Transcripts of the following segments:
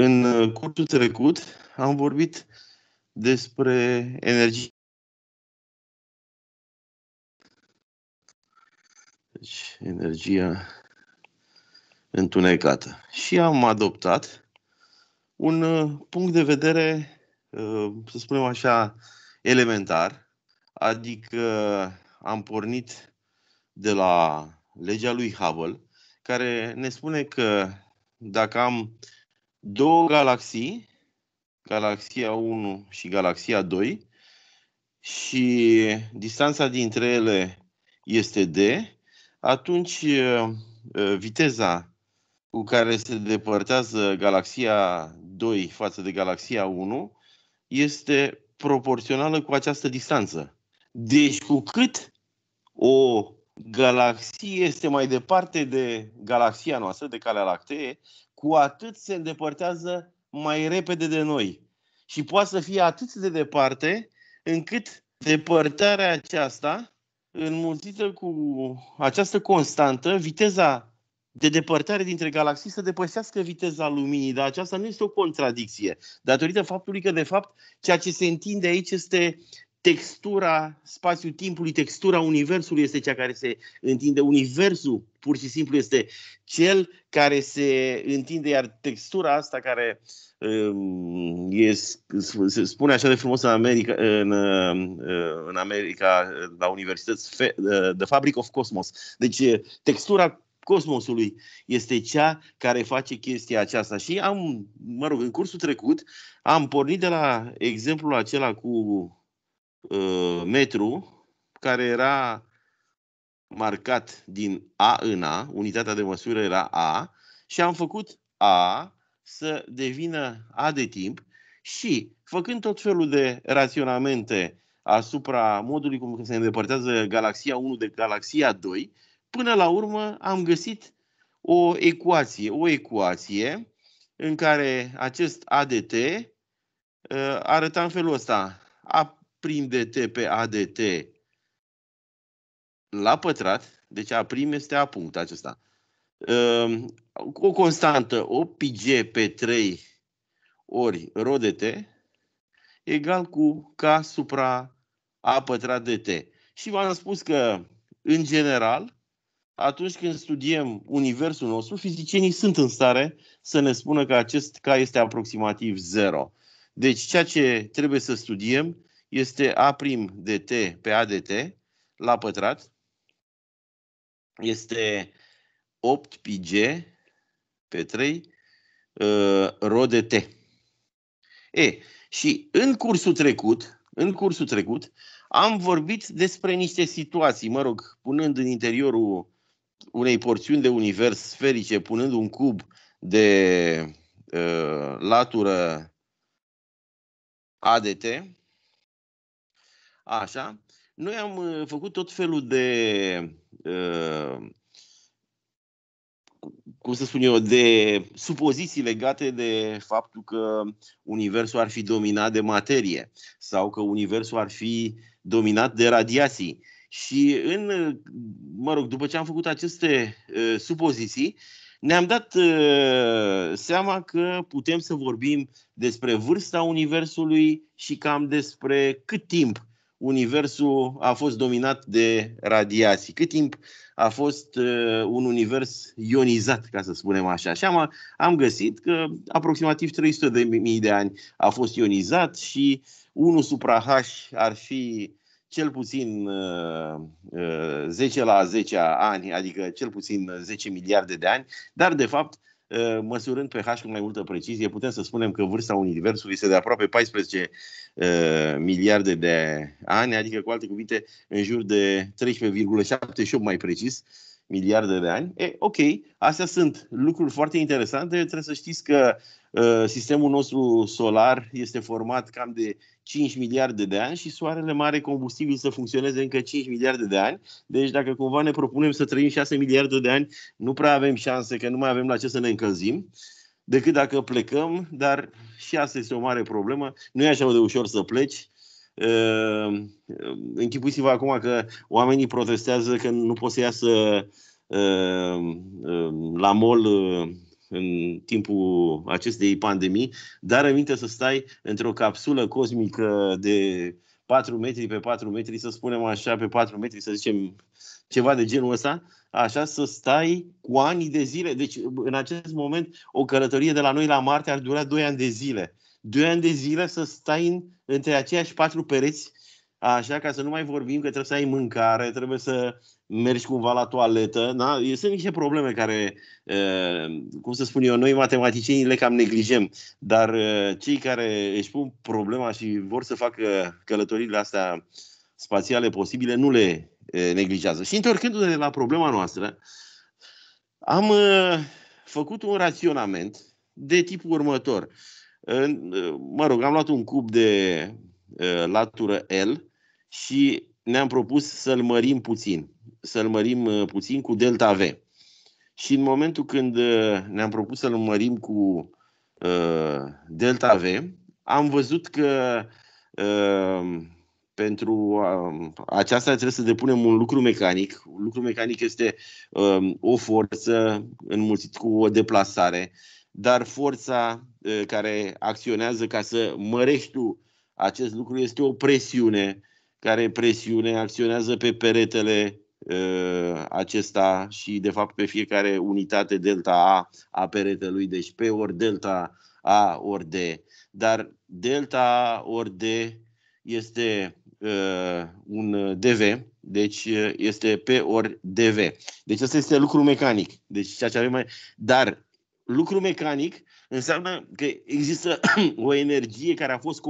În uh, cursul trecut am vorbit despre energie. Deci, energia întunecată. Și am adoptat un uh, punct de vedere, uh, să spunem așa, elementar, adică am pornit de la legea lui Hubble, care ne spune că dacă am două galaxii, galaxia 1 și galaxia 2, și distanța dintre ele este D, atunci viteza cu care se depărtează galaxia 2 față de galaxia 1 este proporțională cu această distanță. Deci cu cât o galaxie este mai departe de galaxia noastră, de Calea Lactee, cu atât se îndepărtează mai repede de noi. Și poate să fie atât de departe încât depărtarea aceasta, înmulțită cu această constantă, viteza de depărtare dintre galaxii să depășească viteza luminii, dar aceasta nu este o contradicție, datorită faptului că, de fapt, ceea ce se întinde aici este textura spațiul timpului textura universului este cea care se întinde. Universul pur și simplu este cel care se întinde, iar textura asta care um, e, se spune așa de frumos în America, în, um, în America la universități, uh, The Fabric of Cosmos. Deci uh, textura cosmosului este cea care face chestia aceasta. Și am, mă rog, în cursul trecut am pornit de la exemplul acela cu Uh, metru care era marcat din A în A, unitatea de măsură era A, și am făcut A să devină A de timp și făcând tot felul de raționamente asupra modului cum se îndepărtează galaxia 1 de galaxia 2, până la urmă am găsit o ecuație, o ecuație în care acest ADT uh, arăta în felul ăsta. A prinde te pe ADT la pătrat, deci A prim este A punct acesta. Ehm, o constantă, o pg pe 3 ori de T egal cu K supra A pătrat de t. Și v-am spus că, în general, atunci când studiem universul nostru, fizicienii sunt în stare să ne spună că acest K este aproximativ 0. Deci ceea ce trebuie să studiem este A' de T pe A de T la pătrat. Este 8 pi G pe 3 uh, ro de T. E, și în cursul trecut, în cursul trecut, am vorbit despre niște situații, mă rog, punând în interiorul unei porțiuni de univers sferice, punând un cub de uh, latură ADT, Așa. Noi am uh, făcut tot felul de, uh, cum să spun eu, de supoziții legate de faptul că Universul ar fi dominat de materie sau că Universul ar fi dominat de radiații. Și în, uh, mă rog, după ce am făcut aceste uh, supoziții, ne-am dat uh, seama că putem să vorbim despre vârsta Universului și cam despre cât timp universul a fost dominat de radiații. Cât timp a fost uh, un univers ionizat, ca să spunem așa. Și am, am găsit că aproximativ 300 de mii de ani a fost ionizat și 1 supra H ar fi cel puțin uh, uh, 10 la 10 ani, adică cel puțin 10 uh, miliarde de ani, dar de fapt Uh, măsurând pH cu mai multă precizie, putem să spunem că vârsta Universului este de aproape 14 uh, miliarde de ani, adică cu alte cuvinte în jur de 13,78 mai precis miliarde de ani. E, ok, astea sunt lucruri foarte interesante. Trebuie să știți că Uh, sistemul nostru solar este format cam de 5 miliarde de ani și soarele mare combustibil să funcționeze încă 5 miliarde de ani. Deci dacă cumva ne propunem să trăim 6 miliarde de ani, nu prea avem șanse că nu mai avem la ce să ne încălzim decât dacă plecăm, dar și asta este o mare problemă. Nu e așa de ușor să pleci. Uh, închipuiți-vă acum că oamenii protestează că nu pot să iasă uh, la mol în timpul acestei pandemii, dar aminte să stai într-o capsulă cosmică de 4 metri pe 4 metri, să spunem așa, pe 4 metri, să zicem ceva de genul ăsta, așa să stai cu ani de zile. Deci, în acest moment, o călătorie de la noi la Marte ar dura 2 ani de zile. 2 ani de zile să stai în, între aceiași patru pereți Așa, ca să nu mai vorbim că trebuie să ai mâncare, trebuie să mergi cumva la toaletă. Da? Sunt niște probleme care, cum să spun eu, noi matematicienii le cam neglijăm, dar cei care își pun problema și vor să facă călătorile astea spațiale posibile nu le neglijează. Și întorcându-ne la problema noastră, am făcut un raționament de tipul următor. Mă rog, am luat un cub de latură L și ne-am propus să-l mărim puțin, să-l mărim uh, puțin cu delta V. Și în momentul când uh, ne-am propus să-l mărim cu uh, delta V, am văzut că uh, pentru uh, aceasta trebuie să depunem un lucru mecanic. Un lucru mecanic este um, o forță înmulțit cu o deplasare, dar forța uh, care acționează ca să mărești tu acest lucru este o presiune care presiune acționează pe peretele ă, acesta și, de fapt, pe fiecare unitate delta A a peretelui, deci P ori delta A ori D. Dar delta A ori D este uh, un DV, deci ă, este P ori DV. Deci asta este lucru mecanic. Deci ceea ce avem mai... Dar lucru mecanic înseamnă că există o energie care a fost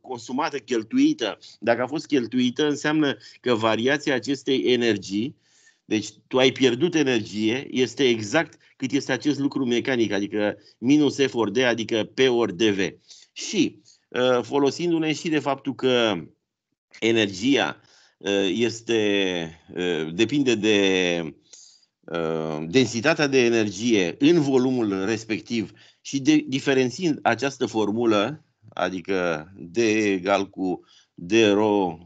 consumată, cheltuită. Dacă a fost cheltuită, înseamnă că variația acestei energii, deci tu ai pierdut energie, este exact cât este acest lucru mecanic, adică minus F ori D, adică P ori DV. Și ă, folosindu-ne și de faptul că energia ă, este, ă, depinde de densitatea de energie în volumul respectiv și de, diferențind această formulă, adică D egal cu D uh,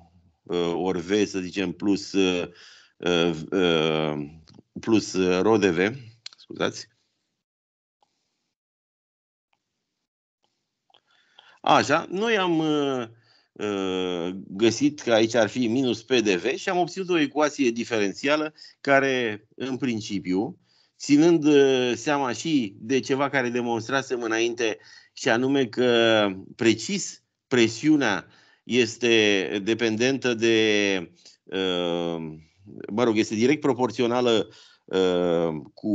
ori V, să zicem, plus, uh, uh, uh, plus ro de V, scuzați, Așa, noi am uh, găsit că aici ar fi minus PDV și am obținut o ecuație diferențială care, în principiu, ținând ă, seama și de ceva care demonstrasem înainte, și anume că precis presiunea este dependentă de, ă, mă rog, este direct proporțională ă, cu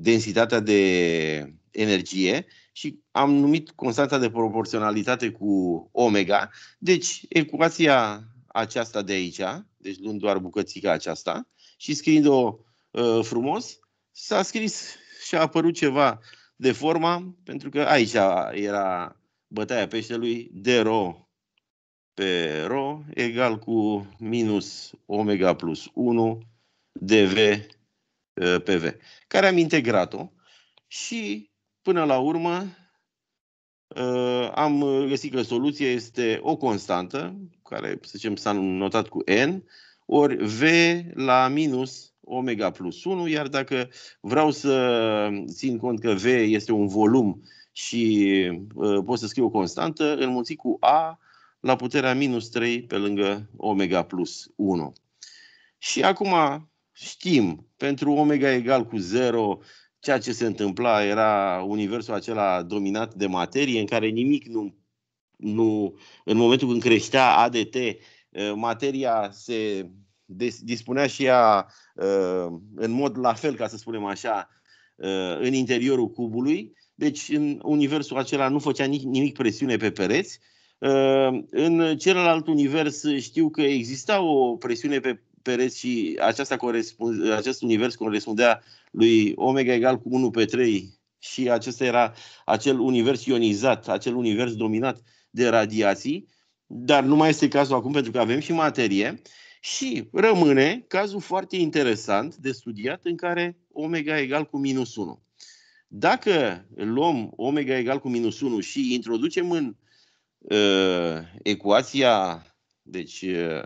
densitatea de energie și am numit constanta de proporționalitate cu omega. Deci, ecuația aceasta de aici, deci luând doar bucățica aceasta și scriind-o frumos, s-a scris și a apărut ceva de forma, pentru că aici era bătaia peștelui de ro pe ro egal cu minus omega plus 1 dv ă, pe v, care am integrat-o și până la urmă ă, am găsit că soluția este o constantă, care să zicem s-a notat cu n, ori v la minus omega plus 1, iar dacă vreau să țin cont că V este un volum și uh, pot să scriu o constantă, înmulțit cu A la puterea minus 3 pe lângă omega plus 1. Și acum știm, pentru omega egal cu 0, ceea ce se întâmpla era universul acela dominat de materie, în care nimic nu, nu în momentul când creștea ADT, ă, materia se dispunea și ea uh, în mod la fel, ca să spunem așa, uh, în interiorul cubului. Deci în universul acela nu făcea nimic presiune pe pereți. Uh, în celălalt univers știu că exista o presiune pe pereți și aceasta acest univers corespundea lui omega egal cu 1 pe 3 și acesta era acel univers ionizat, acel univers dominat de radiații, dar nu mai este cazul acum pentru că avem și materie și rămâne cazul foarte interesant de studiat în care omega egal cu minus 1. Dacă luăm omega egal cu minus 1 și introducem în uh, ecuația, deci, uh,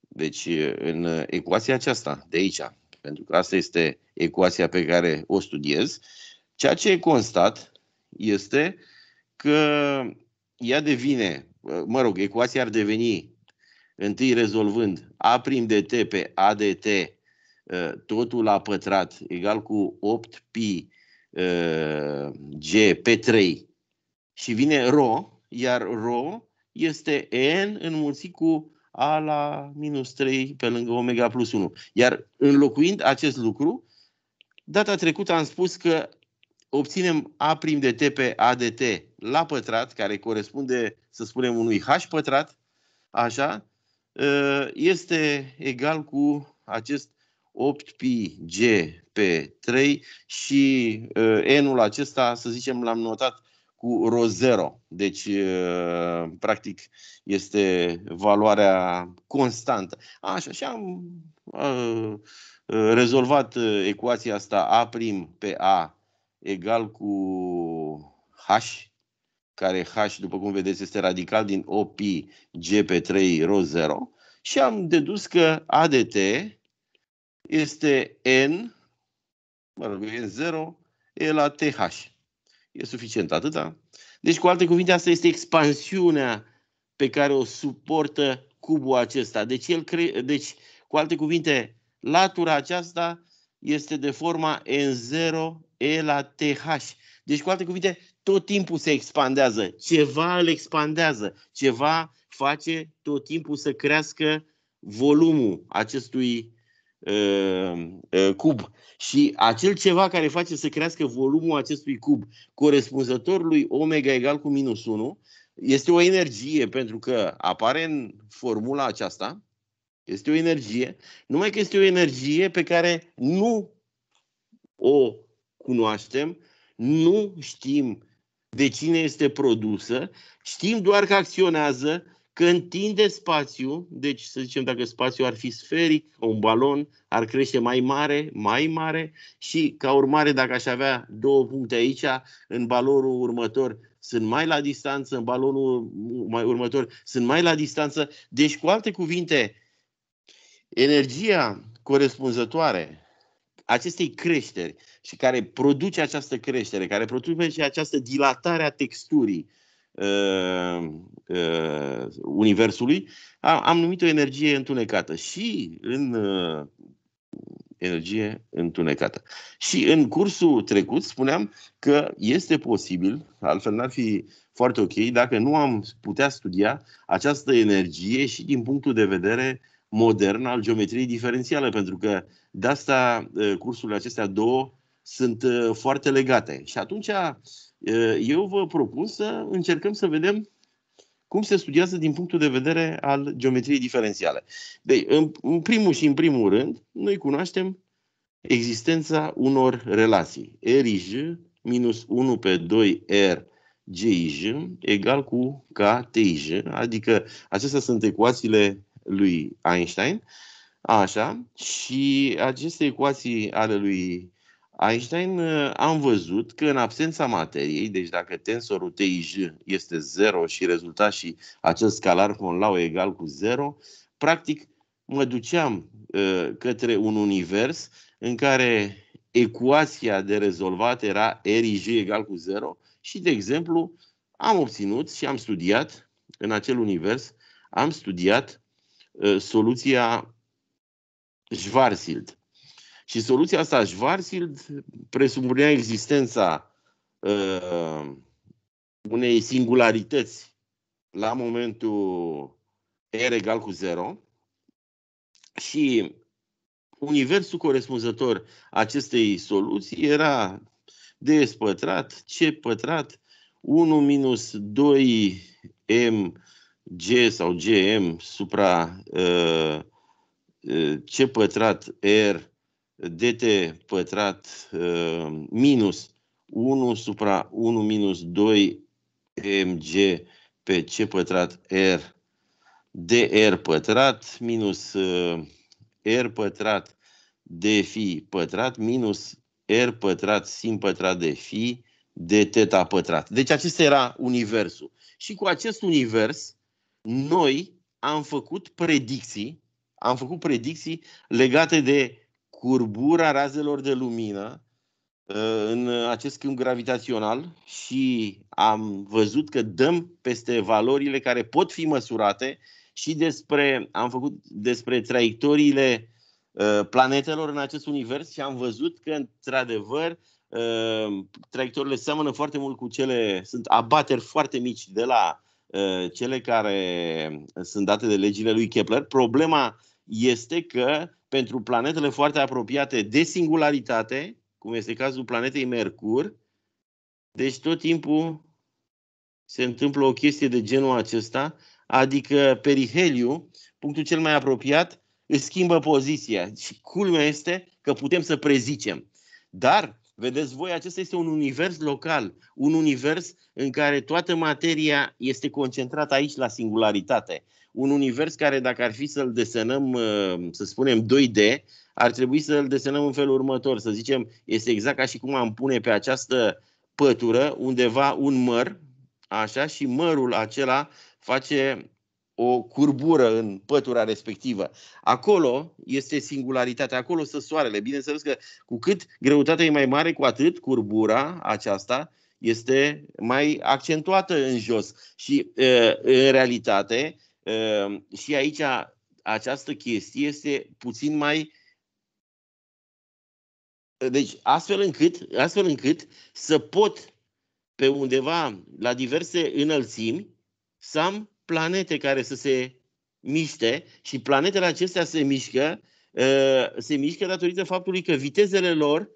deci uh, în ecuația aceasta de aici, pentru că asta este ecuația pe care o studiez, ceea ce e constat este că ea devine, uh, mă rog, ecuația ar deveni Întâi rezolvând A prim de T pe A de T, uh, totul la pătrat, egal cu 8 pi uh, G pe 3 și vine Rho, iar Rho este N înmulțit cu A la minus 3 pe lângă omega plus 1. Iar înlocuind acest lucru, data trecută am spus că obținem A prim de T pe A de T la pătrat, care corespunde, să spunem, unui H pătrat, așa, Ă, este egal cu acest 8pi G pe 3 și ă, N-ul acesta, să zicem, l-am notat cu RO0. Deci, ă, practic, este valoarea constantă. Așa, și am rezolvat ecuația asta A' pe A egal cu H care H, după cum vedeți, este radical din OP G pe 3 ro 0 și am dedus că ADT este N, mă rog, N0, E la TH. E suficient atâta. Deci, cu alte cuvinte, asta este expansiunea pe care o suportă cubul acesta. Deci, el cre... deci cu alte cuvinte, latura aceasta este de forma N0 E la TH. Deci, cu alte cuvinte, tot timpul se expandează, ceva îl expandează, ceva face tot timpul să crească volumul acestui uh, uh, cub. Și acel ceva care face să crească volumul acestui cub corespunzător lui omega egal cu minus 1 este o energie, pentru că apare în formula aceasta, este o energie, numai că este o energie pe care nu o cunoaștem, nu știm de cine este produsă, știm doar că acționează, că întinde spațiu, deci să zicem dacă spațiul ar fi sferic, un balon ar crește mai mare, mai mare și ca urmare dacă aș avea două puncte aici, în balonul următor sunt mai la distanță, în balonul mai următor sunt mai la distanță. Deci, cu alte cuvinte, energia corespunzătoare acestei creșteri și care produce această creștere, care produce și această dilatare a texturii uh, uh, Universului, am, am numit-o energie întunecată. Și în uh, energie întunecată. Și în cursul trecut spuneam că este posibil, altfel n-ar fi foarte ok, dacă nu am putea studia această energie și din punctul de vedere modern al geometriei diferențiale, pentru că uh, de asta cursurile acestea două sunt foarte legate. Și atunci eu vă propun să încercăm să vedem cum se studiază din punctul de vedere al geometriei diferențiale. Deci, în, primul și în primul rând, noi cunoaștem existența unor relații. Rij minus 1 pe 2 R GIJ egal cu KTIJ, adică acestea sunt ecuațiile lui Einstein. Uh, Așa, și aceste ecuații ale lui Einstein uh, am văzut că în absența materiei, deci dacă tensorul TIJ este 0 și rezultat și acest scalar con lau egal cu 0, practic mă duceam uh, către un univers în care ecuația de rezolvat era RIJ egal cu 0 și, de exemplu, am obținut și am studiat în acel univers, am studiat uh, soluția Schwarzschild. Și soluția asta Schwarzschild presupunea existența uh, unei singularități la momentul R egal cu 0 și universul corespunzător acestei soluții era de pătrat, c pătrat, 1 minus 2 g sau gm supra uh, Uh, c pătrat R dt uh, pătrat minus 1 supra 1 minus 2 mg pe c pătrat r dr pătrat minus r pătrat de fi pătrat minus r pătrat sin pătrat de fi de teta pătrat. Deci acesta era universul. Și cu acest univers noi am făcut predicții am făcut predicții legate de curbura razelor de lumină uh, în acest câmp gravitațional și am văzut că dăm peste valorile care pot fi măsurate și despre, am făcut despre traiectoriile uh, planetelor în acest univers și am văzut că, într-adevăr, uh, traiectoriile seamănă foarte mult cu cele, sunt abateri foarte mici de la cele care sunt date de legile lui Kepler. Problema este că pentru planetele foarte apropiate de singularitate, cum este cazul planetei Mercur, deci tot timpul se întâmplă o chestie de genul acesta, adică periheliu, punctul cel mai apropiat, își schimbă poziția. Și culmea este că putem să prezicem. Dar, vedeți voi, acesta este un univers local, un univers în care toată materia este concentrată aici la singularitate un univers care, dacă ar fi să-l desenăm, uh, să spunem, 2D, ar trebui să-l desenăm în felul următor. Să zicem, este exact ca și cum am pune pe această pătură undeva un măr, așa, și mărul acela face o curbură în pătura respectivă. Acolo este singularitatea, acolo stă soarele. Bineînțeles că cu cât greutatea e mai mare, cu atât curbura aceasta este mai accentuată în jos. Și uh, în realitate, Ehm, și aici această chestie este puțin mai deci astfel încât, astfel încât să pot pe undeva la diverse înălțimi să am planete care să se miște și planetele acestea se mișcă, ehm, se mișcă datorită faptului că vitezele lor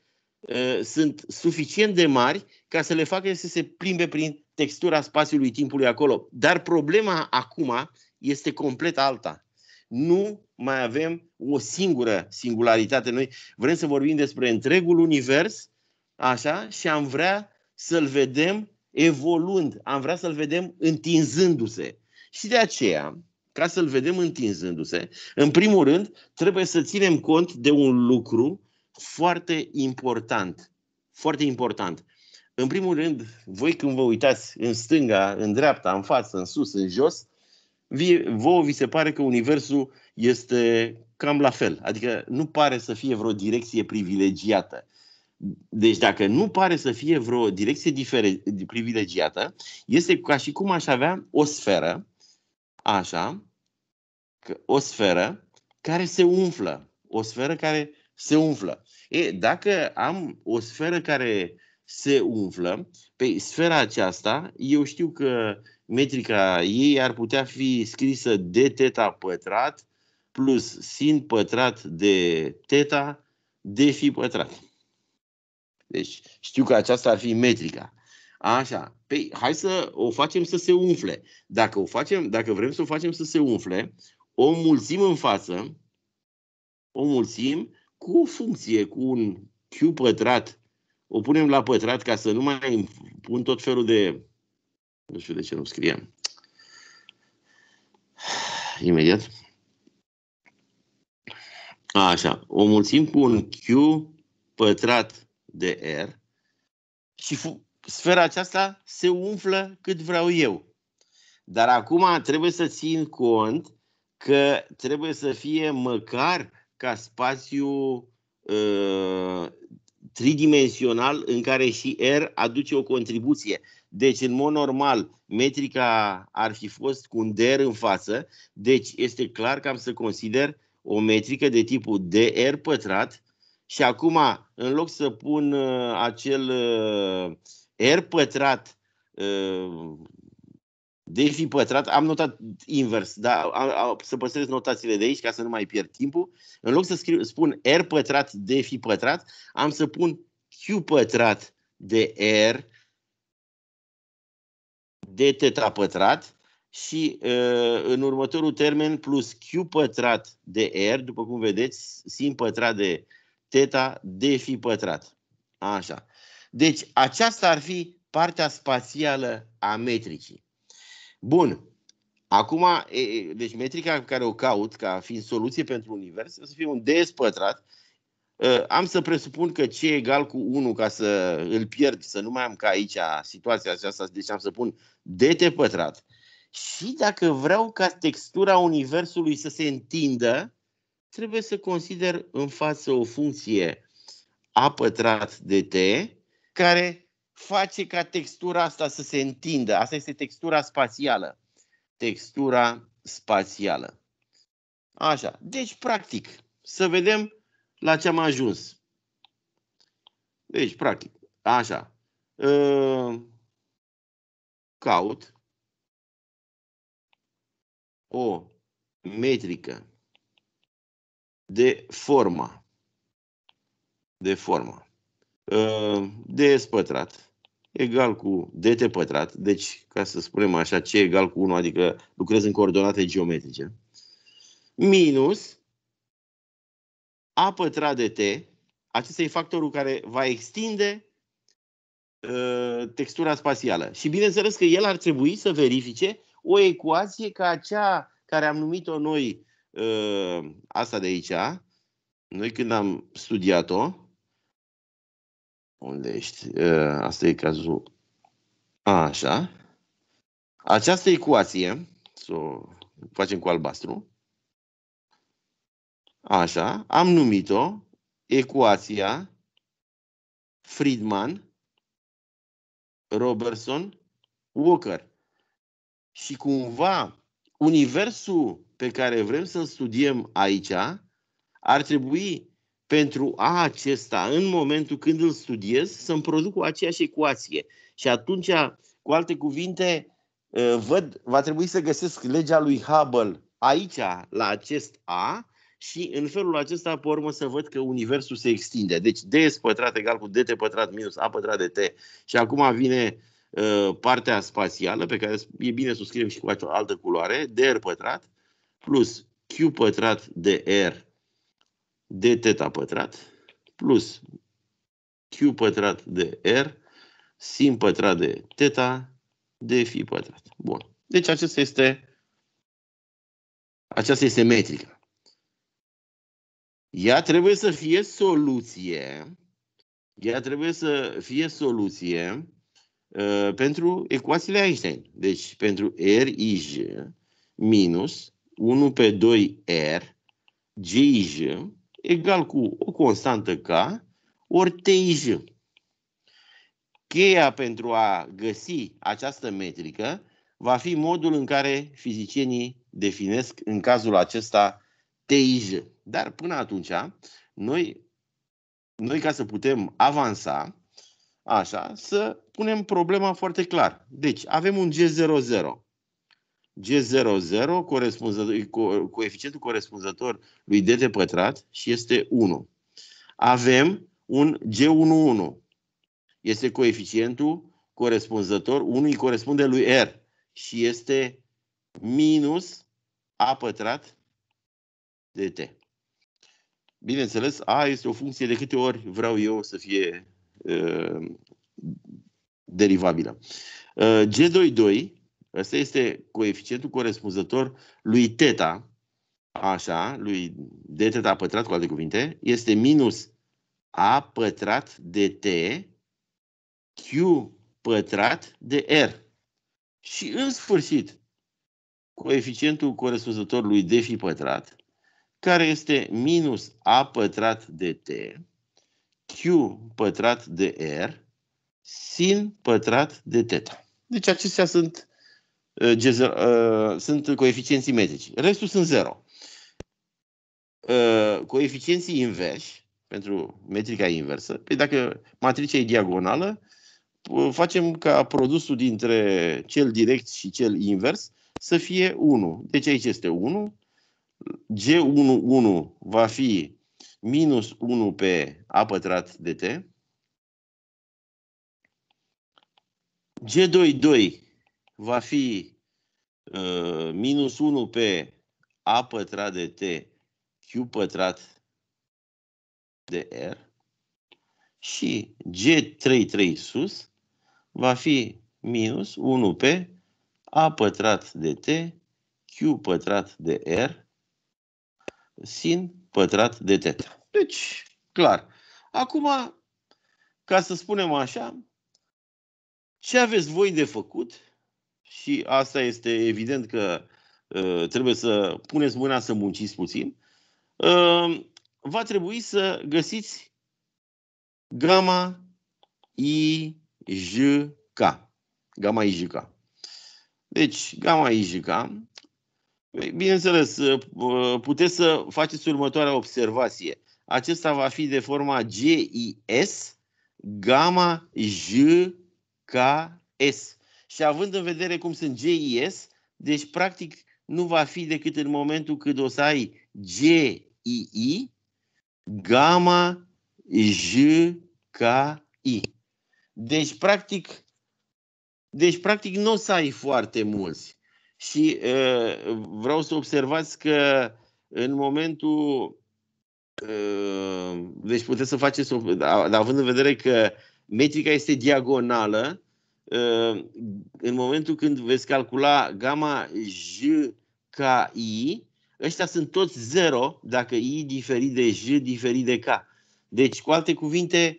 ehm, sunt suficient de mari ca să le facă să se plimbe prin textura spațiului timpului acolo. Dar problema acum este complet alta. Nu mai avem o singură singularitate. Noi vrem să vorbim despre întregul univers, așa, și am vrea să-l vedem evoluând, am vrea să-l vedem întinzându-se. Și de aceea, ca să-l vedem întinzându-se, în primul rând, trebuie să ținem cont de un lucru foarte important. Foarte important. În primul rând, voi când vă uitați în stânga, în dreapta, în față, în sus, în jos, Vie, vouă vi se pare că universul este cam la fel. Adică nu pare să fie vreo direcție privilegiată. Deci dacă nu pare să fie vreo direcție diferi- privilegiată, este ca și cum aș avea o sferă, așa, o sferă care se umflă. O sferă care se umflă. E, dacă am o sferă care se umflă, pe sfera aceasta, eu știu că metrica ei ar putea fi scrisă de teta pătrat plus sin pătrat de teta de fi pătrat. Deci știu că aceasta ar fi metrica. Așa. Păi, hai să o facem să se umfle. Dacă, o facem, dacă vrem să o facem să se umfle, o mulțim în față, o mulțim cu o funcție, cu un Q pătrat. O punem la pătrat ca să nu mai pun tot felul de nu știu de ce nu scrie. Imediat. așa. O mulțim cu un Q pătrat de R și fu- sfera aceasta se umflă cât vreau eu. Dar acum trebuie să țin cont că trebuie să fie măcar ca spațiu uh, tridimensional în care și R aduce o contribuție. Deci, în mod normal, metrica ar fi fost cu un DR în față, deci este clar că am să consider o metrică de tipul DR pătrat și acum, în loc să pun uh, acel uh, R pătrat uh, de fi pătrat, am notat invers, dar a, a, să păstrez notațiile de aici ca să nu mai pierd timpul. În loc să scriu, spun R pătrat de fi pătrat, am să pun Q pătrat de R de teta pătrat și în următorul termen plus Q pătrat de R, după cum vedeți, sin pătrat de teta de fi pătrat. Așa. Deci aceasta ar fi partea spațială a metricii. Bun. Acum, deci metrica pe care o caut ca fiind soluție pentru univers, o să fie un ds pătrat Ă, am să presupun că C egal cu 1 ca să îl pierd, să nu mai am ca aici situația aceasta, deci am să pun dt pătrat. Și dacă vreau ca textura universului să se întindă, trebuie să consider în față o funcție a pătrat dt care face ca textura asta să se întindă. Asta este textura spațială. Textura spațială. Așa. Deci, practic, să vedem la ce am ajuns. Deci, practic, așa. Ă, caut o metrică de forma. De forma. Ă, DS pătrat egal cu dt pătrat. Deci, ca să spunem așa, ce egal cu 1, adică lucrez în coordonate geometrice. Minus a pătrat de t, acesta e factorul care va extinde ă, textura spațială. Și bineînțeles că el ar trebui să verifice o ecuație ca acea care am numit-o noi, ă, asta de aici, noi când am studiat-o, unde ești? Ă, asta e cazul. A, așa. Această ecuație, să o facem cu albastru, Așa, am numit-o ecuația Friedman, Robertson, Walker. Și cumva universul pe care vrem să-l studiem aici ar trebui pentru a acesta, în momentul când îl studiez, să-mi produc o aceeași ecuație. Și atunci, cu alte cuvinte, eh, văd, va trebui să găsesc legea lui Hubble aici, la acest A, și în felul acesta, pe urmă, să văd că universul se extinde. Deci ds pătrat egal cu dt pătrat minus a pătrat de t. Și acum vine uh, partea spațială, pe care e bine să o scriem și cu o altă culoare, dr pătrat plus q pătrat de r de teta pătrat plus q pătrat de r sin pătrat de teta de fi pătrat. Bun. Deci acesta este aceasta este metrica. Ea trebuie să fie soluție. Ea trebuie să fie soluție uh, pentru ecuațiile Einstein. Deci pentru Rij minus 1 pe 2 R, Gij egal cu o constantă K ori Tij. Cheia pentru a găsi această metrică va fi modul în care fizicienii definesc în cazul acesta Tij. Dar până atunci, noi, noi ca să putem avansa, așa, să punem problema foarte clar. Deci, avem un G00. G00 coeficientul corespunzător lui DT pătrat și este 1. Avem un G11. Este coeficientul corespunzător, 1 îi corespunde lui R și este minus A pătrat t. Bineînțeles, A este o funcție de câte ori vreau eu să fie uh, derivabilă. Uh, G22, ăsta este coeficientul corespunzător lui teta, așa, lui d teta pătrat, cu alte cuvinte, este minus A pătrat de T, Q pătrat de R. Și în sfârșit, coeficientul corespunzător lui d fi pătrat care este minus a pătrat de t, q pătrat de r, sin pătrat de teta. Deci acestea sunt, uh, uh, sunt coeficienții metrici. Restul sunt 0. Uh, coeficienții inversi, pentru metrica inversă, pe păi dacă matricea e diagonală, uh, facem ca produsul dintre cel direct și cel invers să fie 1. Deci aici este 1, G11 va fi minus 1 pe a pătrat de t. G22 va fi uh, minus 1 pe a pătrat de t q pătrat de r. Și G33 sus va fi minus 1 pe a pătrat de t q pătrat de r sin pătrat de teta. Deci, clar. Acum, ca să spunem așa, ce aveți voi de făcut, și asta este evident că uh, trebuie să puneți mâna să munciți puțin, uh, va trebui să găsiți gama I, J, K. Gama I, J, K. Deci, gama I, J, K Păi, bineînțeles, ă, ă, puteți să faceți următoarea observație. Acesta va fi de forma GIS, gamma J, K, S. Și având în vedere cum sunt GIS, deci practic nu va fi decât în momentul când o să ai GII, gamma J, K, I. Deci practic, deci practic nu o să ai foarte mulți. Și vreau să observați că în momentul. deci puteți să faceți. Da, având în vedere că metrica este diagonală, în momentul când veți calcula gama J, ca I, ăștia sunt toți 0 dacă I diferit de J diferit de K. Deci, cu alte cuvinte,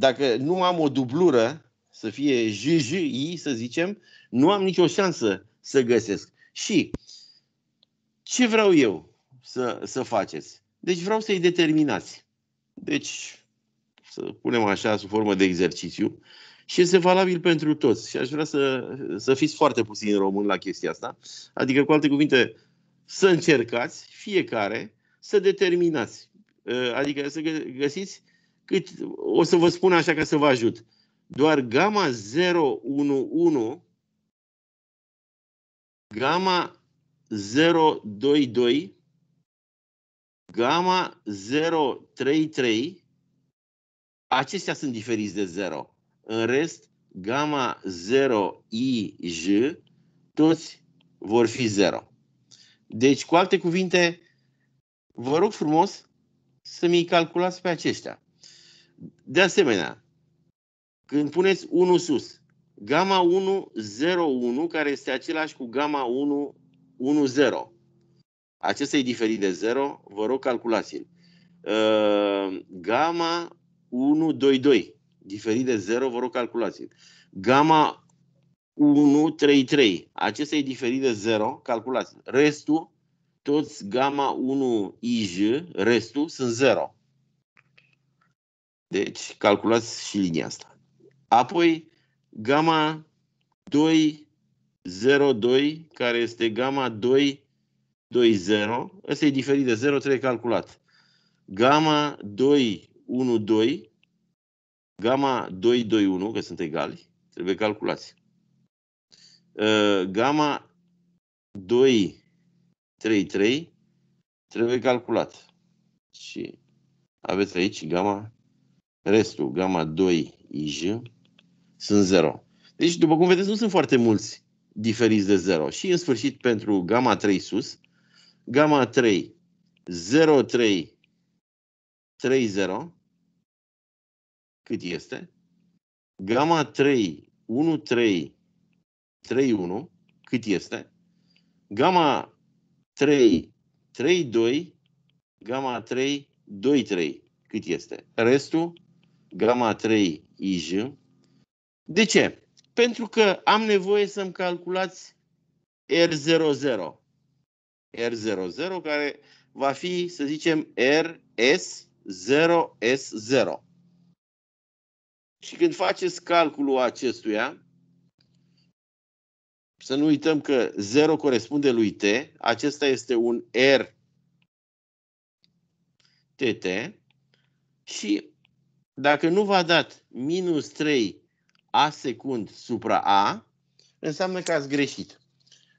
dacă nu am o dublură, să fie JJI, să zicem, nu am nicio șansă să găsesc. Și ce vreau eu să, să faceți? Deci vreau să-i determinați. Deci, să punem așa, sub formă de exercițiu, și este valabil pentru toți. Și aș vrea să, să fiți foarte puțini români la chestia asta. Adică, cu alte cuvinte, să încercați fiecare să determinați. Adică să găsiți cât, o să vă spun așa ca să vă ajut. Uh, doar gamma 0, 1, 1, gamma 0, 2, 2, gamma 0, 3, 3, acestea sunt diferiți de 0. În rest, gamma 0, i, j, toți vor fi 0. Deci, cu alte cuvinte, vă rog frumos să mi-i calculați pe aceștia. De asemenea, când puneți 1 sus, gamma 1, 0, 1, care este același cu gamma 1, 1, 0. Acesta e diferit de 0, vă rog calculați-l. Uh, gamma 1, 2, 2, diferit de 0, vă rog calculați-l. Gamma 1, 3, 3, acesta e diferit de 0, calculați -l. Restul, toți gamma 1, IJ, restul sunt 0. Deci calculați și linia asta. Apoi gama 202, care este gama 220, ăsta e diferit de 0, trebuie calculat. Gama 212, gama 221, că sunt egali, trebuie calculați. Ă, gama 233 trebuie calculat. Și aveți aici gama, restul, gama 2 ij, sunt zero. Deci, după cum vedeți, nu sunt foarte mulți diferiți de 0. Și, în sfârșit, pentru gamma 3 sus, gamma 3, 0, 3, 3, 0, cât este? Gamma 3, 1, 3, 3, 1, cât este? Gamma 3, 3, 2, gamma 3, 2, 3, cât este? Restul, gamma 3, IJ, de ce? Pentru că am nevoie să-mi calculați R00. R00 care va fi, să zicem, RS0S0. Și când faceți calculul acestuia, să nu uităm că 0 corespunde lui T, acesta este un R TT și dacă nu v-a dat minus 3 a secund supra A, înseamnă că ați greșit.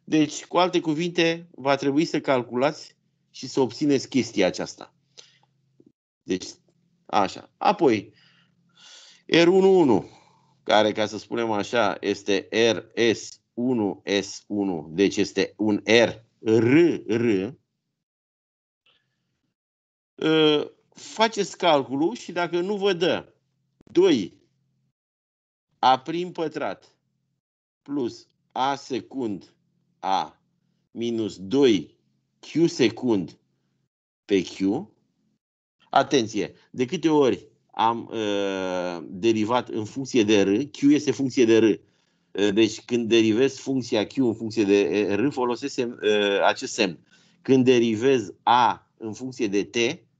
Deci, cu alte cuvinte, va trebui să calculați și să obțineți chestia aceasta. Deci, așa. Apoi, R11, care, ca să spunem așa, este RS1S1, deci este un R, R, R, ă, faceți calculul și dacă nu vă dă 2 a prim pătrat plus A secund A minus 2 Q secund pe Q. Atenție, de câte ori am uh, derivat în funcție de R, Q este funcție de R. Uh, deci când derivez funcția Q în funcție de uh, R, folosesc sem, uh, acest semn. Când derivez A în funcție de T,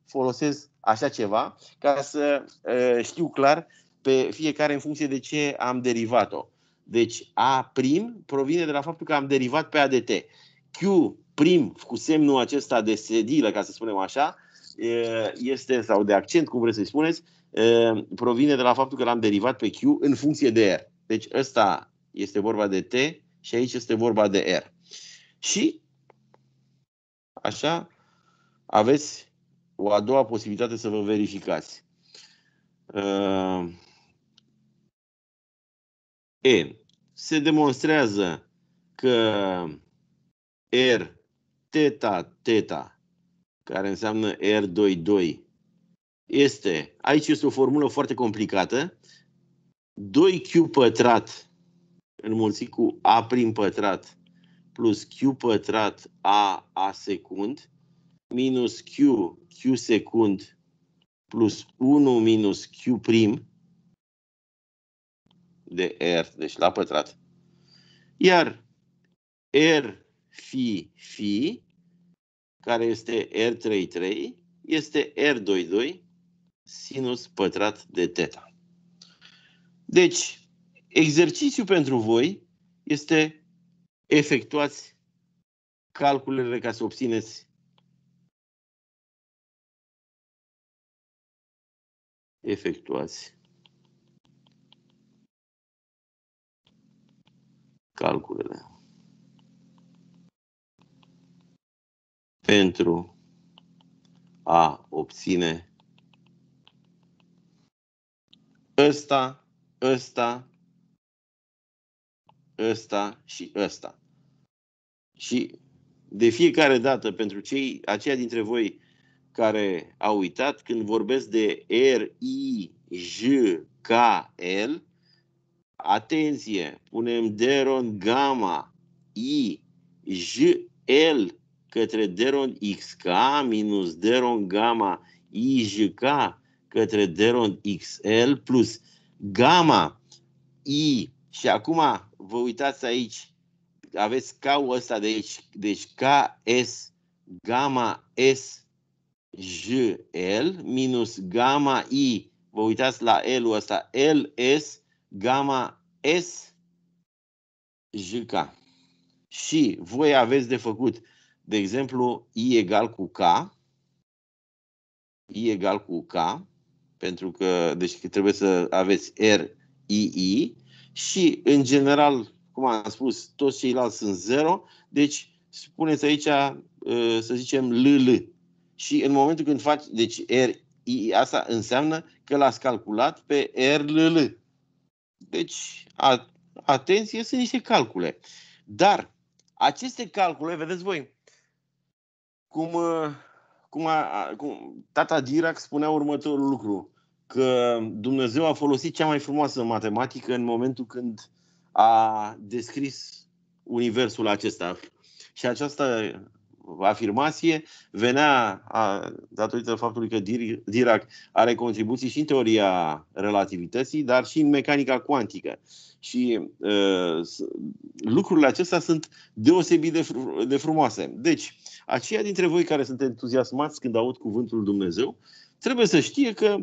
folosesc așa ceva ca să uh, știu clar pe fiecare în funcție de ce am derivat-o. Deci A prim provine de la faptul că am derivat pe ADT. Q prim cu semnul acesta de sedilă, ca să spunem așa, este, sau de accent, cum vreți să-i spuneți, provine de la faptul că l-am derivat pe Q în funcție de R. Deci ăsta este vorba de T și aici este vorba de R. Și așa aveți o a doua posibilitate să vă verificați. Uh... E. Se demonstrează că R teta teta, care înseamnă R22, este, aici este o formulă foarte complicată, 2Q pătrat înmulțit cu A prim pătrat plus Q pătrat A A secund minus Q Q secund plus 1 minus Q prim de R, deci la pătrat. Iar R fi fi, care este R33, este R22 sinus pătrat de teta. Deci, exercițiul pentru voi este efectuați calculele ca să obțineți efectuați calculele. Pentru a obține ăsta, ăsta, ăsta și ăsta. Și de fiecare dată, pentru cei, aceia dintre voi care au uitat, când vorbesc de R, I, J, K, L, atenție, punem deron gamma I, J, L către deron XK minus deron gamma I, J, K către deron XL plus gamma I. Și acum vă uitați aici, aveți k ăsta de aici, deci KS gamma S l minus gamma I. Vă uitați la L-ul ăsta, s gama S JK. Și voi aveți de făcut, de exemplu, I egal cu K, I egal cu K, pentru că, deci trebuie să aveți R, I, I și, în general, cum am spus, toți ceilalți sunt 0, deci spuneți aici, ă, să zicem, l l. Și în momentul când faci, deci R, I, asta înseamnă că l-ați calculat pe r l l. Deci, a, atenție, sunt niște calcule. Dar aceste calcule, vedeți voi, cum, uh, cum, a, cum tata Dirac spunea următorul lucru, că Dumnezeu a folosit cea mai frumoasă matematică în momentul când a descris universul acesta. Și aceasta afirmație venea a, datorită faptului că Dirac are contribuții și în teoria relativității, dar și în mecanica cuantică. Și uh, lucrurile acestea sunt deosebit de, fr- de frumoase. Deci, aceia dintre voi care sunt entuziasmați când aud cuvântul Dumnezeu, trebuie să știe că,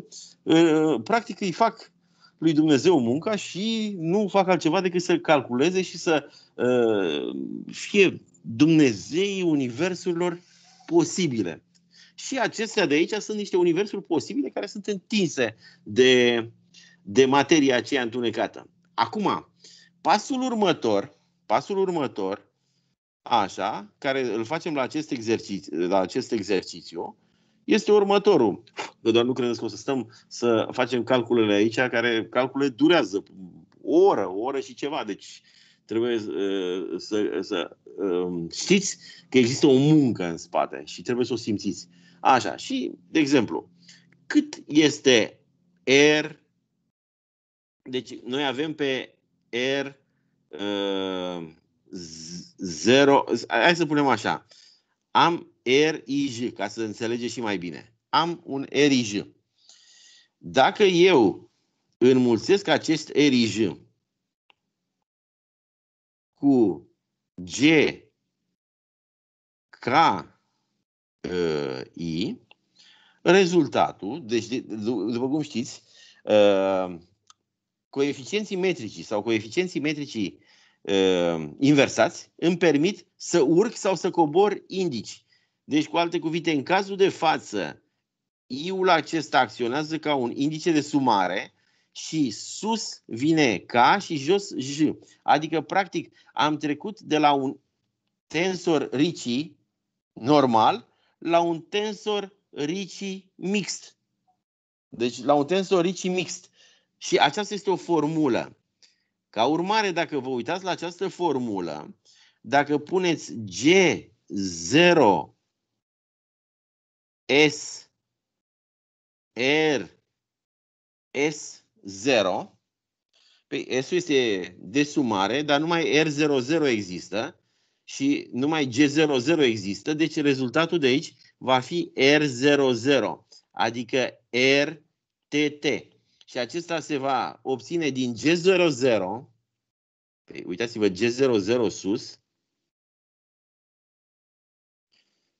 uh, practic, îi fac lui Dumnezeu munca și nu fac altceva decât să calculeze și să uh, fie Dumnezeii universurilor posibile. Și acestea de aici sunt niște universuri posibile care sunt întinse de, de materia aceea întunecată. Acum, pasul următor, pasul următor, așa, care îl facem la acest exercițiu, la acest exercițiu este următorul. Că doar nu credeți că o să stăm să facem calculele aici, care calculele durează o oră, o oră și ceva. Deci trebuie uh, să, să uh, știți că există o muncă în spate și trebuie să o simțiți. Așa, și, de exemplu, cât este R? Deci, noi avem pe R uh, hai să punem așa, am RIJ, ca să înțelegeți și mai bine. Am un RIJ. Dacă eu înmulțesc acest RIJ cu G, K, uh, I, rezultatul, deci după cum știți, uh, coeficienții metricii sau coeficienții metricii uh, inversați îmi permit să urc sau să cobor indici. Deci, cu alte cuvinte, în cazul de față, I-ul acesta acționează ca un indice de sumare și sus vine K și jos J. Adică, practic, am trecut de la un tensor Ricci normal la un tensor Ricci mixt. Deci, la un tensor Ricci mixt. Și aceasta este o formulă. Ca urmare, dacă vă uitați la această formulă, dacă puneți G0 S R S 0. Păi S-ul este de sumare, dar numai R00 există și numai G00 există, deci rezultatul de aici va fi R00, adică RTT. Și acesta se va obține din G00, păi uitați-vă G00 sus,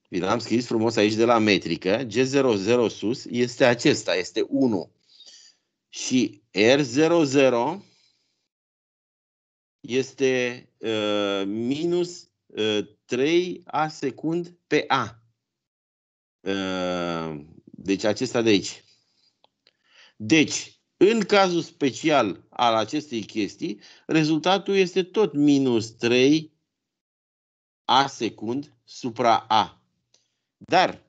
vi l-am scris frumos aici de la metrică, G00 sus este acesta, este 1 și R00 este uh, minus uh, ă, 3 A secund pe A. Uh, deci acesta de aici. Deci, în cazul special al acestei chestii, rezultatul este tot minus 3 A secund supra A. Dar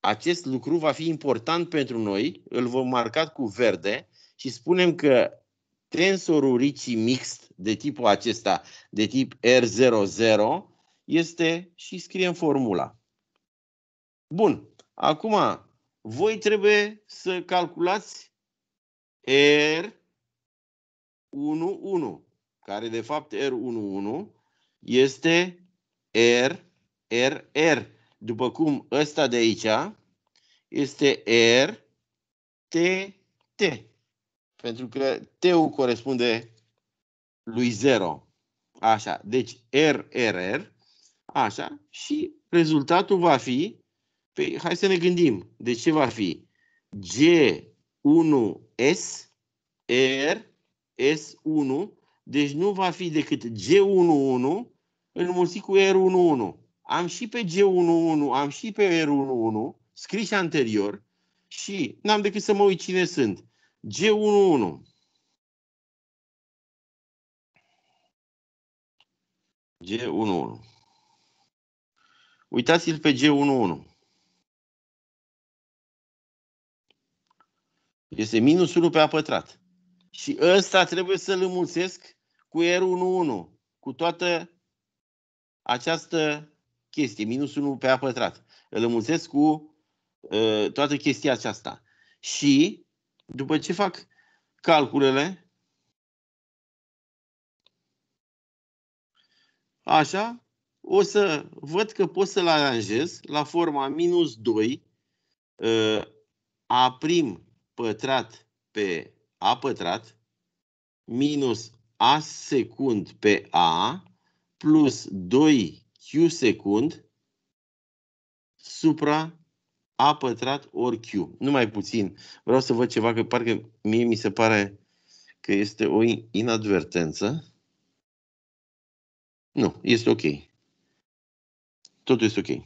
acest lucru va fi important pentru noi, îl vom marca cu verde, și spunem că tensorul Ricci mixt de tipul acesta, de tip R00, este și scriem formula. Bun, acum voi trebuie să calculați R11, care de fapt R11 este R, R, R. După cum ăsta de aici este R, T, T pentru că T-ul corespunde lui 0. Așa, deci r r r, așa, și rezultatul va fi, pe, păi, hai să ne gândim, de ce va fi? G1S, R, S1, deci nu va fi decât G11 înmulțit cu R11. Am și pe G11, am și pe R11, scris anterior și n-am decât să mă uit cine sunt. G11. G11. Uitați-l pe G11. Este minus 1 pe a pătrat. Și ăsta trebuie să-l înmulțesc cu R11, cu toată această chestie, minus 1 pe a pătrat. Îl înmulțesc cu uh, toată chestia aceasta. Și după ce fac calculele, așa, o să văd că pot să-l aranjez la forma minus 2 ă, a prim pătrat pe a pătrat minus a secund pe a plus 2q secund supra a pătrat ori Q. Numai puțin. Vreau să văd ceva, că parcă mie mi se pare că este o inadvertență. Nu, este ok. Totul este ok.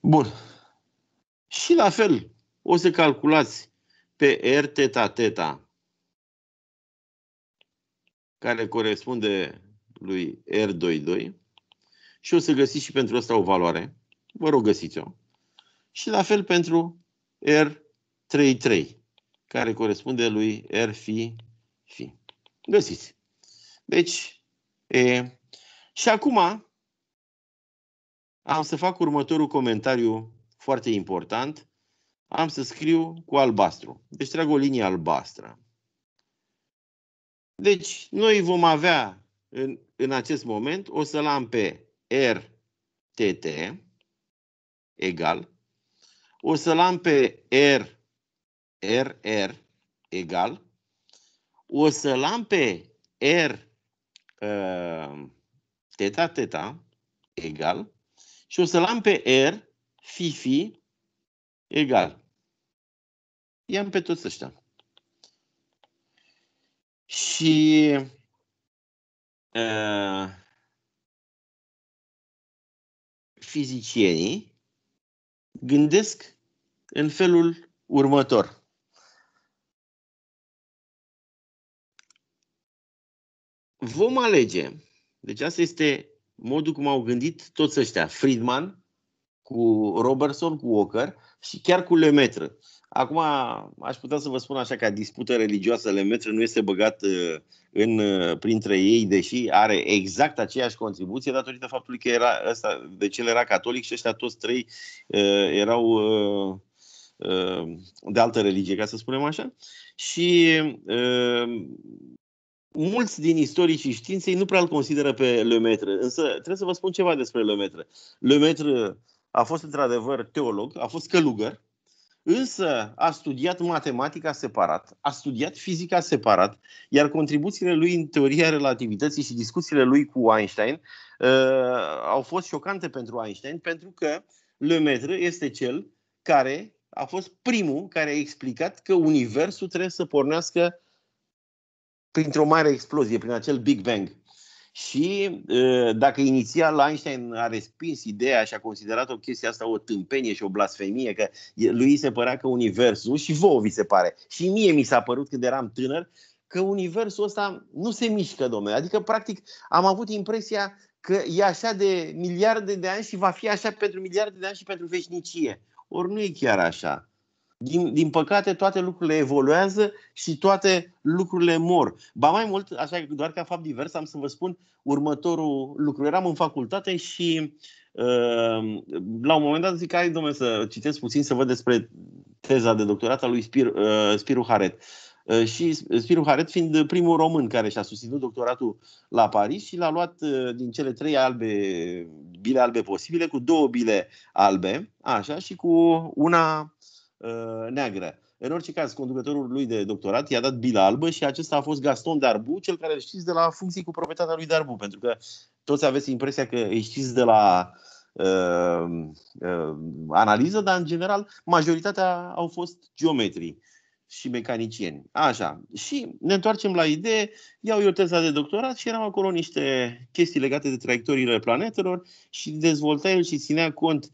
Bun. Și la fel, o să calculați pe R teta teta, care corespunde lui R22 și o să găsiți și pentru asta o valoare. Vă rog, găsiți-o. Și la fel pentru R33, care corespunde lui R fi, fi. Găsiți. Deci, e, și acum am să fac următorul comentariu foarte important. Am să scriu cu albastru. Deci trag o linie albastră. Deci, noi vom avea în, în acest moment, o să-l am pe RTT, egal. O să-l am pe R, R, R egal. O să-l am pe R uh, teta, teta egal. Și o să-l am pe R fi, fi egal. I-am pe toți ăștia. Și uh, fizicienii gândesc în felul următor. Vom alege, deci asta este modul cum au gândit toți ăștia, Friedman, cu Robertson, cu Walker și chiar cu Lemaitre. Acum aș putea să vă spun așa că dispută religioasă Lemetre nu este băgat uh, în, uh, printre ei, deși are exact aceeași contribuție datorită faptului că era ăsta, de cel era catolic și ăștia toți trei uh, erau uh, uh, de altă religie, ca să spunem așa. Și uh, mulți din istoricii științei nu prea îl consideră pe Lemaitre, însă trebuie să vă spun ceva despre Lemaitre. Lemaitre a fost într-adevăr teolog, a fost călugăr, Însă a studiat matematica separat, a studiat fizica separat, iar contribuțiile lui în teoria relativității și discuțiile lui cu Einstein uh, au fost șocante pentru Einstein, pentru că Lemaitre este cel care a fost primul care a explicat că Universul trebuie să pornească printr-o mare explozie, prin acel Big Bang. Și dacă inițial Einstein a respins ideea și a considerat-o chestia asta o tâmpenie și o blasfemie, că lui se părea că Universul, și vouă vi se pare, și mie mi s-a părut când eram tânăr, că Universul ăsta nu se mișcă, domnule. Adică, practic, am avut impresia că e așa de miliarde de ani și va fi așa pentru miliarde de ani și pentru veșnicie. Ori nu e chiar așa. Din, din păcate, toate lucrurile evoluează și toate lucrurile mor. Ba mai mult, așa că doar ca fapt divers, am să vă spun următorul lucru. Eram în facultate și uh, la un moment dat zic, hai domnule să citesc puțin, să văd despre teza de doctorat a lui Spir, uh, Spiru Haret. Uh, și Spiru Haret fiind primul român care și-a susținut doctoratul la Paris și l-a luat uh, din cele trei albe, bile albe posibile, cu două bile albe, așa, și cu una Uh, neagră. În orice caz, conducătorul lui de doctorat i-a dat bila albă și acesta a fost Gaston Darbu, cel care îl știți de la funcții cu proprietatea lui Darbu, pentru că toți aveți impresia că îi știți de la uh, uh, analiză, dar în general majoritatea au fost geometrii și mecanicieni. Așa. Și ne întoarcem la idee. Iau eu teza de doctorat și eram acolo niște chestii legate de traiectoriile planetelor și dezvolta el și ținea cont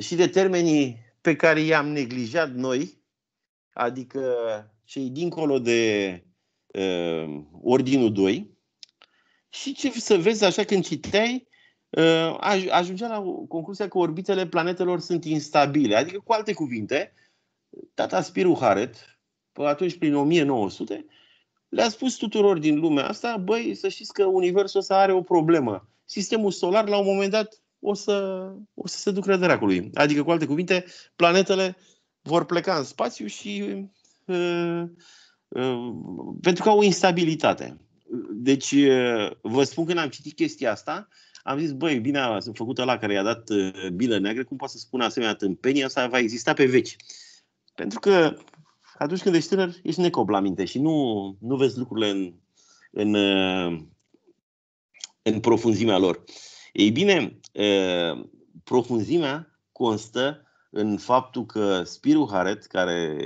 și de termenii pe care i-am neglijat noi, adică cei dincolo de uh, Ordinul 2, și ce să vezi așa când citeai, uh, ajungea la concluzia că orbitele planetelor sunt instabile. Adică, cu alte cuvinte, tata Spiru Haret, atunci prin 1900, le-a spus tuturor din lumea asta, băi, să știți că Universul ăsta are o problemă. Sistemul solar, la un moment dat, o să, o să se ducă de dracului. Adică, cu alte cuvinte, planetele vor pleca în spațiu și uh, uh, pentru că au o instabilitate. Deci, uh, vă spun când am citit chestia asta, am zis, băi, bine sunt făcută la care i-a dat uh, bilă neagră, cum poate să spună asemenea tâmpenie, asta va exista pe veci. Pentru că atunci când ești tânăr, ești necob la minte și nu, nu vezi lucrurile în, în, uh, în profunzimea lor. Uh, ei bine, profunzimea constă în faptul că Spiru Haret, care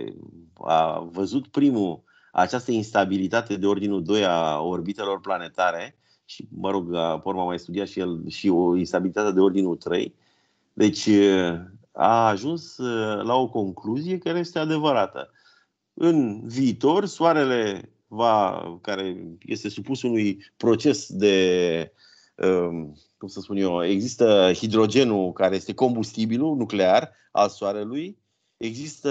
a văzut primul această instabilitate de ordinul 2 a orbitelor planetare, și, mă rog, a, mai studiat și el și o instabilitate de ordinul 3, deci a ajuns la o concluzie care este adevărată. În viitor, Soarele va, care este supus unui proces de Ehm, cum să spun eu, există hidrogenul care este combustibilul nuclear al Soarelui, există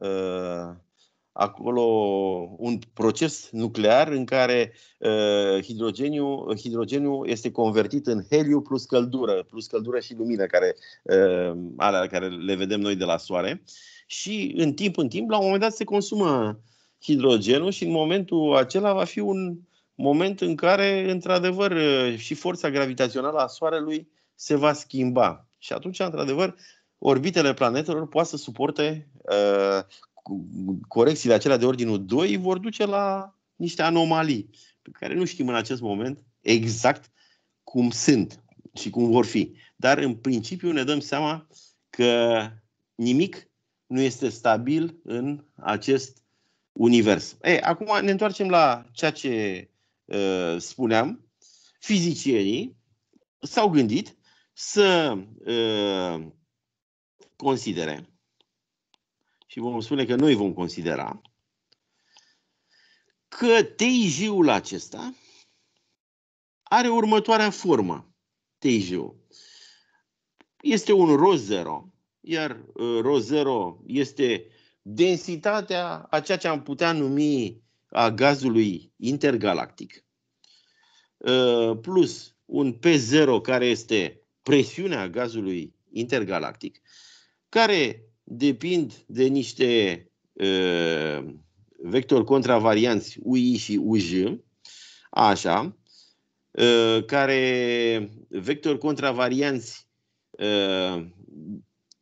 ehm, acolo un proces nuclear în care uh, ehm, hidrogenul hidrogenul este convertit în heliu plus căldură, plus căldură și lumină, care, uh, alea care le vedem noi de la soare. Și în timp în timp, la un moment dat se consumă hidrogenul și în momentul acela va fi un moment în care, într-adevăr, și forța gravitațională a Soarelui se va schimba. Și atunci, într-adevăr, orbitele planetelor poate să suporte uh, corecțiile acelea de ordinul 2 vor duce la niște anomalii pe care nu știm în acest moment exact cum sunt și cum vor fi. Dar în principiu ne dăm seama că nimic nu este stabil în acest univers. E, acum ne întoarcem la ceea ce Uh, spuneam, fizicienii s-au gândit să uh, considere și vom spune că noi vom considera că TIJ-ul acesta are următoarea formă. TIJ-ul este un ro 0 iar uh, ro 0 este densitatea a ceea ce am putea numi a gazului intergalactic, ă, plus un P0 care este presiunea gazului intergalactic, care depind de niște ă, vectori contravarianți UI și UJ, așa, ă, care vectori contravarianți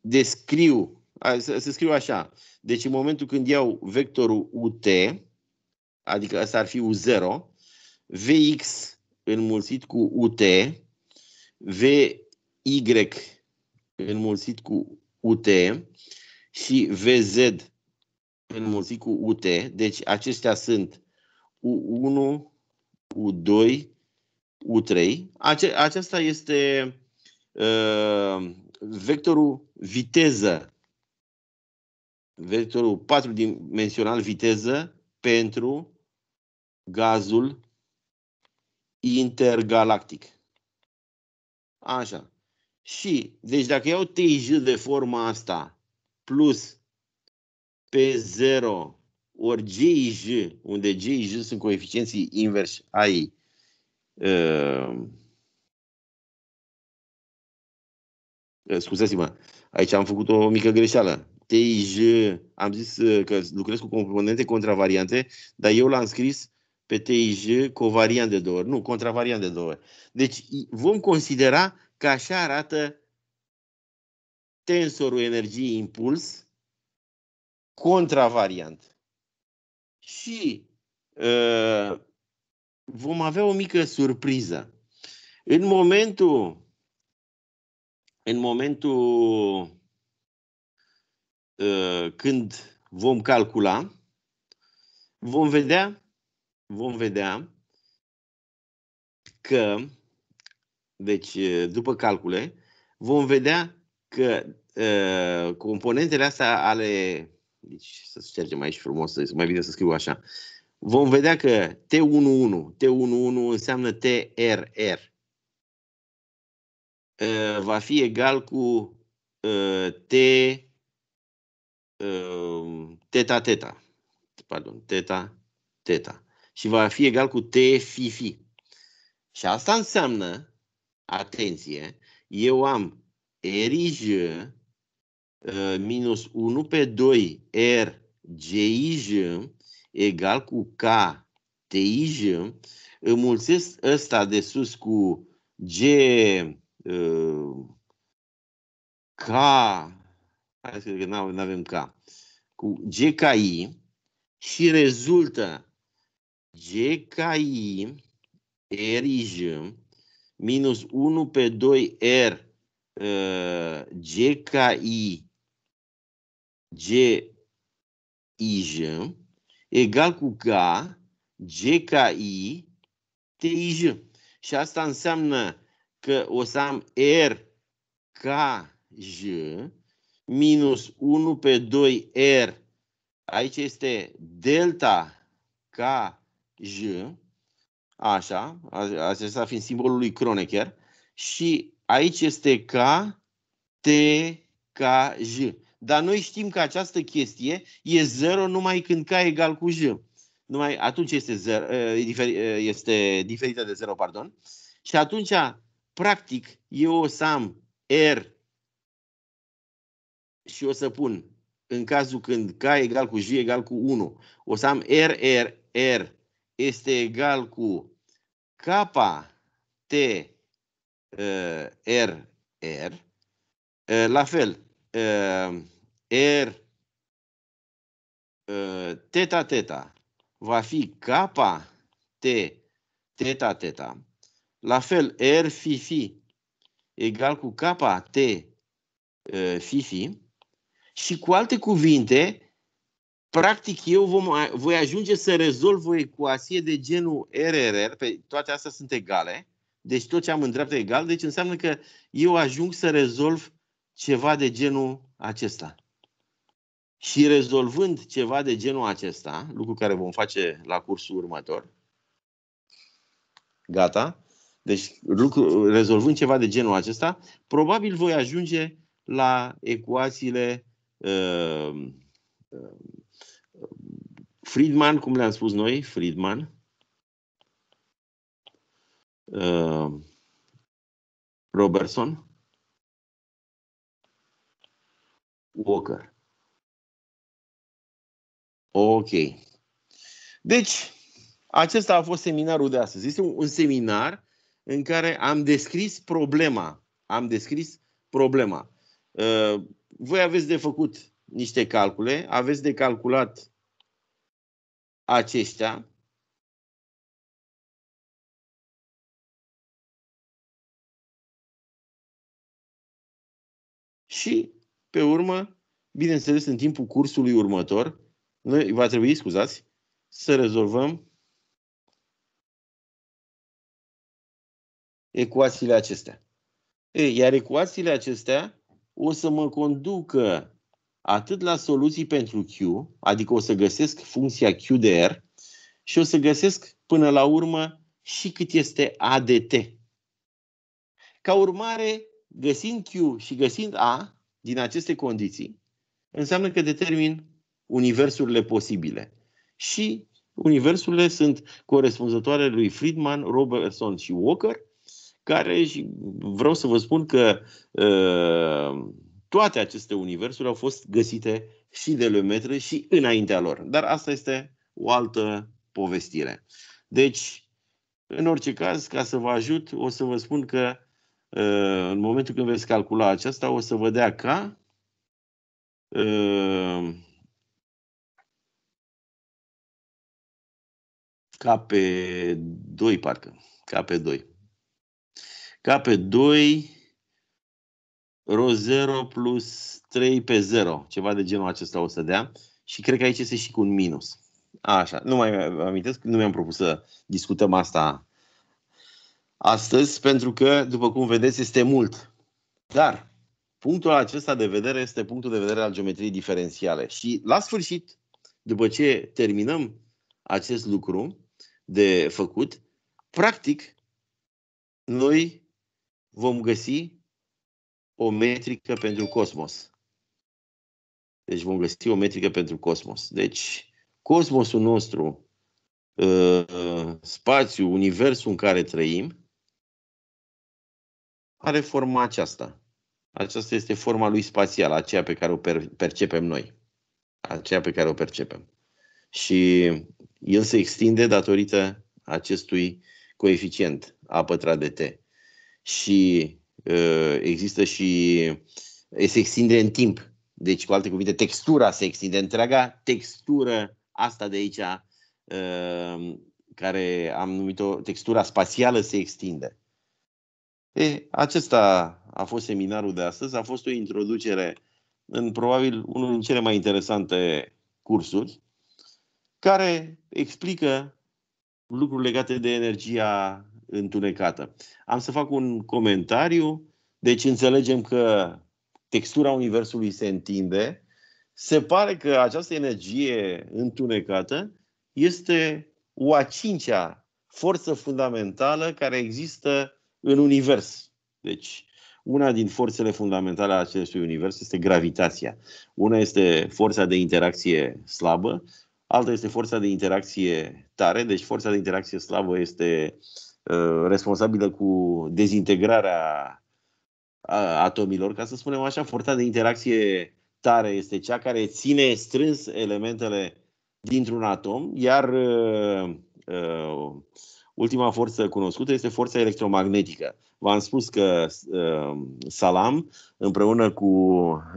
descriu, să, să scriu așa, deci în momentul când iau vectorul UT, adică ăsta ar fi U0, VX înmulțit cu UT, VY înmulțit cu UT și VZ înmulțit cu UT. Deci acestea sunt U1, U2, U3. Ace aceasta este uh, vectorul viteză, vectorul 4 dimensional viteză pentru gazul intergalactic. Așa. Și, deci dacă iau TJ de forma asta, plus P0 ori GIJ, unde GIJ sunt coeficienții invers ai uh, uh, scuzați-mă, aici am făcut o mică greșeală. TIJ, am zis uh, că lucrez cu componente contravariante, dar eu l-am scris pe TIJ cu o variantă de două ori, nu, contravariant de două ori. Deci vom considera că așa arată tensorul energie impuls contravariant. Și uh, vom avea o mică surpriză. În momentul în momentul uh, când vom calcula, vom vedea vom vedea că, deci, după calcule, vom vedea că uh, componentele astea ale, deci să ștergem aici frumos, să mai bine să scriu așa, vom vedea că T11, T11 înseamnă TRR. Uh, va fi egal cu uh, T teta teta. Pardon, teta teta și va fi egal cu T fi fi. Și asta înseamnă, atenție, eu am RIJ uh, minus 1 pe 2 GIJ egal cu k TIJ, Înmulțesc ăsta de sus cu G uh, K hai să că nu avem K cu GKI și rezultă GKI RIJ minus 1 pe 2 R uh, GKI GIJ egal cu K GKI TIJ. Și asta înseamnă că o să am R KJ minus 1 pe 2 R. Aici este delta KJ J, așa, acesta fiind simbolul lui Kronecker, și aici este K, T, K, J. Dar noi știm că această chestie e 0 numai când K egal cu J. Numai atunci este, zero, este diferită de 0, pardon. Și atunci, practic, eu o să am R și o să pun în cazul când K egal cu J egal cu 1, o să am R, R, R este egal cu K T uh, R R. Uh, la fel, uh, R teta teta va fi K T teta teta. La fel, R fi fi egal cu K T fi fi. Și cu alte cuvinte, practic eu vom, voi ajunge să rezolv o ecuație de genul RRR, pe toate astea sunt egale, deci tot ce am în dreapta e egal, deci înseamnă că eu ajung să rezolv ceva de genul acesta. Și rezolvând ceva de genul acesta, lucru care vom face la cursul următor, gata, deci lucru, rezolvând ceva de genul acesta, probabil voi ajunge la ecuațiile uh, uh Friedman, cum le-am spus noi, Friedman. Uh, Robertson. Walker. Ok. Deci, acesta a fost seminarul de astăzi. Este un, un seminar în care am descris problema. Am descris problema. Uh, voi aveți de făcut niște calcule, aveți de calculat acestea. Și, pe urmă, bineînțeles, în timpul cursului următor, noi va trebui, scuzați, să rezolvăm ecuațiile acestea. Ei, iar ecuațiile acestea o să mă conducă atât la soluții pentru Q, adică o să găsesc funcția Q de R și o să găsesc până la urmă și cât este A de T. Ca urmare, găsind Q și găsind A din aceste condiții, înseamnă că determin universurile posibile. Și universurile sunt corespunzătoare lui Friedman, Robertson și Walker, care și vreau să vă spun că uh, toate aceste universuri au fost găsite și de Lemaitre și înaintea lor. Dar asta este o altă povestire. Deci, în orice caz, ca să vă ajut, o să vă spun că ă, în momentul când veți calcula aceasta, o să vă dea ca ă, ca pe 2 parcă, ca pe 2. Ca pe 2 ro 0 plus 3 pe 0, ceva de genul acesta o să dea. Și cred că aici este și cu un minus. Așa, nu mai amintesc, nu mi-am propus să discutăm asta astăzi, pentru că, după cum vedeți, este mult. Dar punctul acesta de vedere este punctul de vedere al geometriei diferențiale. Și la sfârșit, după ce terminăm acest lucru de făcut, practic, noi vom găsi o metrică pentru cosmos. Deci vom găsi o metrică pentru cosmos. Deci, cosmosul nostru, uh, spațiul, universul în care trăim, are forma aceasta. Aceasta este forma lui spațială, aceea pe care o percepem noi. Aceea pe care o percepem. Și el se extinde datorită acestui coeficient a pătrat de t. Și Uh, există și se extinde în timp. Deci, cu alte cuvinte, textura se extinde întreaga textură asta de aici uh, care am numit-o textura spațială se extinde. E, acesta a fost seminarul de astăzi, a fost o introducere în probabil unul din cele mai interesante cursuri, care explică lucruri legate de energia întunecată. Am să fac un comentariu. Deci înțelegem că textura Universului se întinde. Se pare că această energie întunecată este o a cincea forță fundamentală care există în Univers. Deci, una din forțele fundamentale ale acestui univers este gravitația. Una este forța de interacție slabă, alta este forța de interacție tare, deci forța de interacție slabă este Uh, responsabilă cu dezintegrarea atomilor, ca să spunem așa, forța de interacție tare este cea care ține strâns elementele dintr-un atom, iar uh, uh ultima forță cunoscută este forța electromagnetică. V-am spus că uh, Salam, împreună cu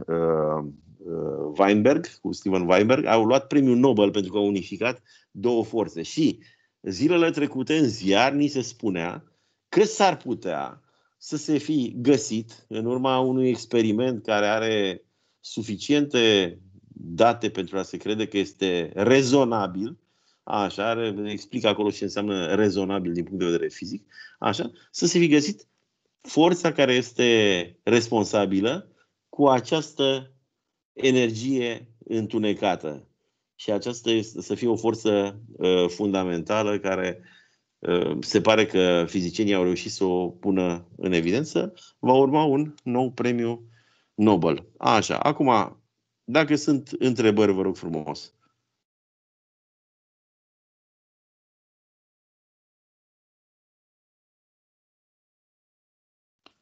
uh, uh, Weinberg, cu Steven Weinberg, au luat premiul Nobel pentru că au unificat două forțe. Și zilele trecute în ziar ni se spunea că s-ar putea să se fi găsit în urma unui experiment care are suficiente date pentru a se crede că este rezonabil, așa, are, explic acolo ce înseamnă rezonabil din punct de vedere fizic, așa, să se fi găsit forța care este responsabilă cu această energie întunecată și aceasta este să fie o forță uh, fundamentală care uh, se pare că fizicienii au reușit să o pună în evidență, va urma un nou premiu Nobel. Așa, acum, dacă sunt întrebări, vă rog frumos.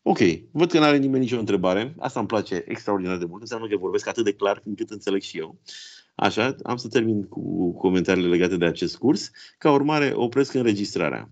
Ok, văd că nu are nimeni nicio întrebare. Asta îmi place extraordinar de mult. Înseamnă că vorbesc atât de clar încât înțeleg și eu. Uh, Așa, am să termin cu comentariile legate de acest curs. Ca urmare, opresc înregistrarea.